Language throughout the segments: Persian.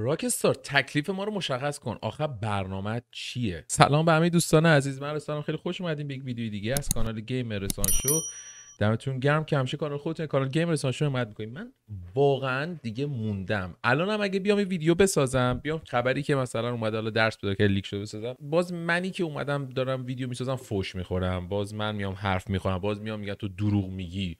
راکستار تکلیف ما رو مشخص کن آخر برنامه چیه سلام به همه دوستان عزیز من سلام خیلی خوش اومدیم به یک ویدیو دیگه از کانال گیم رسان شو دمتون گرم که همیشه کانال خودتون کانال گیم رسان شو حمایت میکنیم من واقعا دیگه موندم الان هم اگه بیام یه ویدیو بسازم بیام خبری که مثلا اومده حالا درس بده که لیک شده بسازم باز منی که اومدم دارم ویدیو میسازم فوش میخورم باز من میام حرف میخورم باز میام میگم تو دروغ میگی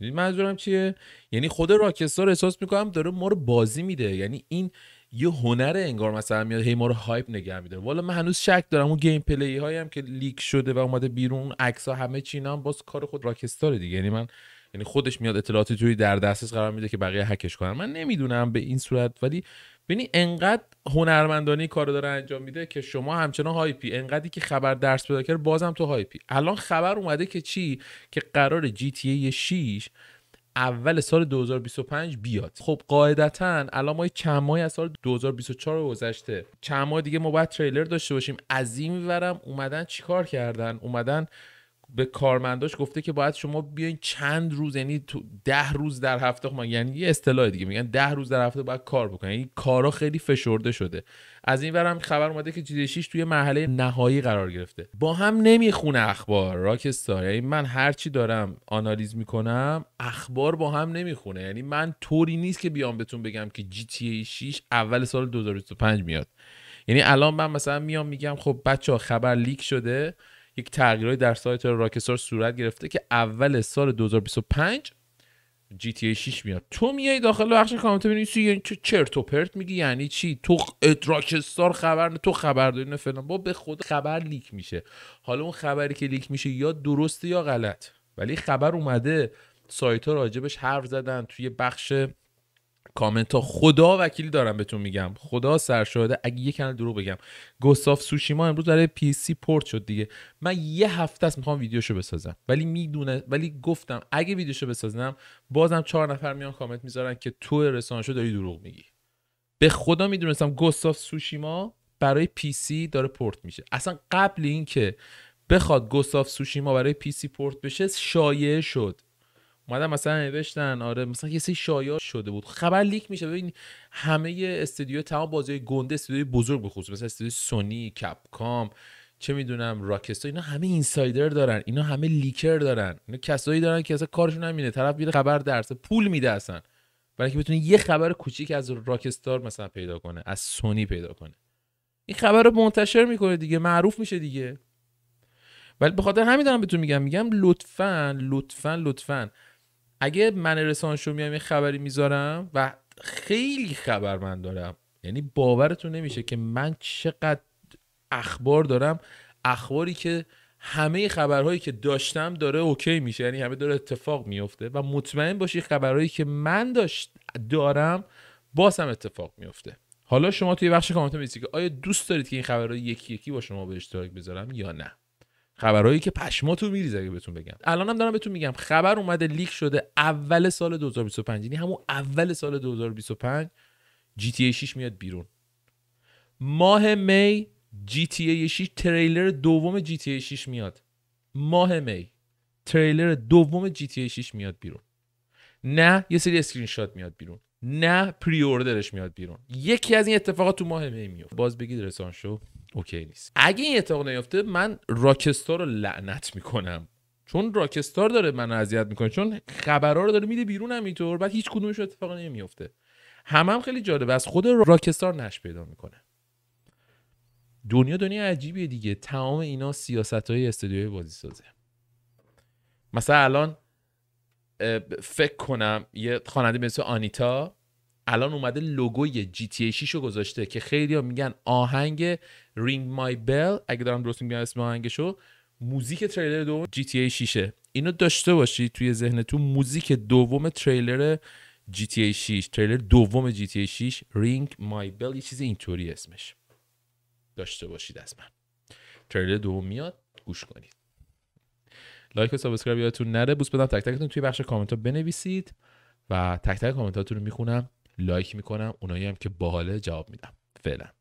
منظورم چیه یعنی خود راکستار احساس میکنم داره ما رو بازی میده یعنی این یه هنر انگار مثلا میاد هی ما رو هایپ نگه میداره والا من هنوز شک دارم اون گیم پلی هایی هم که لیک شده و اومده بیرون عکس ها همه چینا هم باز کار خود راکستار دیگه یعنی من یعنی خودش میاد اطلاعاتی توی در دسترس قرار میده که بقیه هکش کنن من نمیدونم به این صورت ولی بینی انقدر هنرمندانی کارو داره انجام میده که شما همچنان هایپی انقدری که خبر درس پیدا کرد بازم تو هایپی الان خبر اومده که چی که قرار GTA تی 6 اول سال 2025 بیاد خب قاعدتا الان ما چند ماهی از سال 2024 گذشته چند ماه دیگه ما باید تریلر داشته باشیم از این میورم اومدن چیکار کردن اومدن به کارمنداش گفته که باید شما بیاین چند روز یعنی تو ده روز در هفته ما خب، یعنی یه اصطلاح دیگه میگن ده روز در هفته باید کار بکنن یعنی کارا خیلی فشرده شده از این ورم خبر اومده که جیده 6 توی مرحله نهایی قرار گرفته با هم نمیخونه اخبار راکستار یعنی من هر چی دارم آنالیز میکنم اخبار با هم نمیخونه یعنی من طوری نیست که بیام بهتون بگم که جی تی ای 6 اول سال 2025 میاد یعنی الان من مثلا میام میگم خب بچه ها خبر لیک شده یک های در سایت راکستار صورت گرفته که اول سال 2025 gta 6 میاد تو میای داخل بخش کامنت بنویسی یعنی چه چرت و پرت میگی یعنی چی تو راکستار خبر نه تو خبر داری نه فلان با به خود خبر لیک میشه حالا اون خبری که لیک میشه یا درسته یا غلط ولی خبر اومده سایت ها راجبش حرف زدن توی بخش کامنت ها خدا وکیل دارم بهتون میگم خدا سرشاهده اگه یه کنال دروغ بگم گستاف سوشیما امروز برای پی سی پورت شد دیگه من یه هفته است میخوام ویدیوشو بسازم ولی میدونه ولی گفتم اگه ویدیوشو بسازم بازم چهار نفر میان کامنت میذارن که تو رسانشو داری دروغ میگی به خدا میدونستم گستاف سوشیما برای پی سی داره پورت میشه اصلا قبل اینکه بخواد گستاف سوشیما برای پی سی پورت بشه شایعه شد اومدن مثلا نوشتن آره مثلا یه سری شایعه شده بود خبر لیک میشه ببین همه استودیو تمام بازی گنده استودیوی بزرگ بخصوص مثلا استودیو سونی کپکام چه میدونم راکستا اینا همه اینسایدر دارن اینا همه لیکر دارن اینا کسایی دارن که اصلا کارشون نمینه طرف میره خبر درسه پول میده اصلا برای که بتونه یه خبر کوچیک از راکستار مثلا پیدا کنه از سونی پیدا کنه این خبر رو منتشر میکنه دیگه معروف میشه دیگه ولی به خاطر همین دارم بهتون میگم میگم لطفا لطفا لطفا اگه من رسانشو میام یه خبری میذارم و خیلی خبر من دارم یعنی باورتون نمیشه که من چقدر اخبار دارم اخباری که همه خبرهایی که داشتم داره اوکی میشه یعنی همه داره اتفاق میفته و مطمئن باشی خبرهایی که من داشت دارم باز هم اتفاق میفته حالا شما توی بخش کامنت میگی که آیا دوست دارید که این خبرها یکی یکی با شما به اشتراک بذارم یا نه خبرهایی که پشما تو میریزه اگه بهتون بگم الانم دارم بهتون میگم خبر اومده لیک شده اول سال 2025 یعنی همون اول سال 2025 GTA 6 میاد بیرون ماه می GTA 6 تریلر دوم GTA 6 میاد ماه می تریلر دوم GTA 6 میاد بیرون نه یه سری اسکرین شات میاد بیرون نه پری اوردرش میاد بیرون یکی از این اتفاقات تو ماه می میفته باز بگید رسان شو اوکی نیست اگه این اتفاق نیفته من راکستار رو لعنت میکنم چون راکستار داره من اذیت میکنه چون خبرها رو داره میده بیرون همینطور بعد هیچ کدومش اتفاق نمیفته هم, هم خیلی جالبه از خود راکستار نش پیدا میکنه دنیا دنیا عجیبیه دیگه تمام اینا سیاست های استودیوی بازی سازه مثلا الان فکر کنم یه خواننده مثل آنیتا الان اومده لوگوی جی تی 6 رو گذاشته که خیلی ها میگن آهنگ رینگ مای بل اگه دارم درست میگم اسم آهنگشو موزیک تریلر دوم جی تی 6 اینو داشته باشی توی ذهنتون موزیک دوم تریلر جی تی 6 تریلر دوم جی تی 6 رینگ مای بل یه چیز اینطوری اسمش داشته باشید از من تریلر دوم میاد گوش کنید لایک و سابسکرایب یادتون نره بوس بدم تک تکتون توی بخش کامنت ها بنویسید و تک تک کامنت هاتون رو میخونم لایک میکنم اونایی هم که باحاله جواب میدم فعلا